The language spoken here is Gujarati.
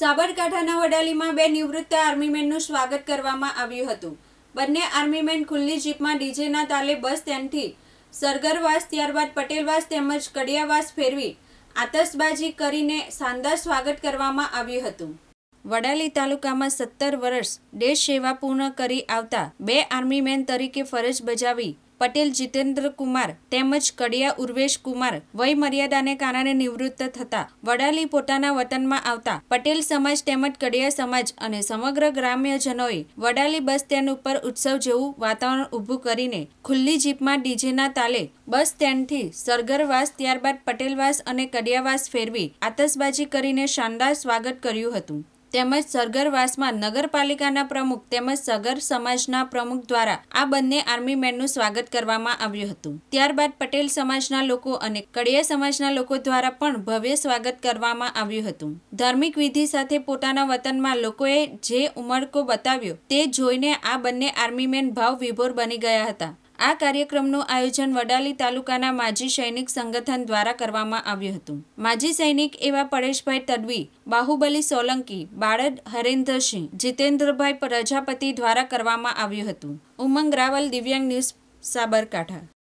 સાબરકાંઠાના વડાલીમાં બે નિવૃત્ત આર્મીમેનનું સ્વાગત કરવામાં આવ્યું હતું બંને આર્મીમેન ખુલ્લી જીપમાં ડીજેના તાલે બસ સ્ટેન્ડથી સરગરવાસ ત્યારબાદ પટેલવાસ તેમજ કડિયાવાસ ફેરવી આતશબાજી કરીને શાનદાર સ્વાગત કરવામાં આવ્યું હતું વડાલી તાલુકામાં સત્તર વર્ષ દેશ સેવા પૂર્ણ કરી આવતા બે આર્મીમેન તરીકે ફરજ બજાવી પટેલ જીતેન્દ્ર કુમાર તેમજ કડિયા ઉર્વેશ કુમાર વય મર્યાદાને કારણે નિવૃત્ત થતા વડાલી પોતાના વતનમાં આવતા પટેલ સમાજ તેમજ કડિયા સમાજ અને સમગ્ર ગ્રામ્યજનોએ વડાલી બસ સ્ટેન્ડ ઉપર ઉત્સવ જેવું વાતાવરણ ઊભું કરીને ખુલ્લી જીપમાં ડીજેના તાલે બસ સ્ટેન્ડથી સરગરવાસ ત્યારબાદ પટેલવાસ અને કડિયાવાસ ફેરવી આતશબાજી કરીને શાનદાર સ્વાગત કર્યું હતું તેમજ સરગરવાસમાં નગરપાલિકાના પ્રમુખ તેમજ સગર સમાજના પ્રમુખ દ્વારા આ બંને આર્મી મેનનું સ્વાગત કરવામાં આવ્યું હતું ત્યારબાદ પટેલ સમાજના લોકો અને કડિયા સમાજના લોકો દ્વારા પણ ભવ્ય સ્વાગત કરવામાં આવ્યું હતું ધાર્મિક વિધિ સાથે પોતાના વતનમાં લોકોએ જે ઉમળકો બતાવ્યો તે જોઈને આ બંને આર્મી મેન ભાવ વિભોર બની ગયા હતા આ કાર્યક્રમનું આયોજન વડાલી તાલુકાના માજી સૈનિક સંગઠન દ્વારા કરવામાં આવ્યું હતું માજી સૈનિક એવા પરેશભાઈ તડવી બાહુબલી સોલંકી બાળદ હરેન્દ્રસિંહ જીતેન્દ્રભાઈ પ્રજાપતિ દ્વારા કરવામાં આવ્યું હતું ઉમંગ રાવલ દિવ્યાંગ ન્યૂઝ સાબરકાંઠા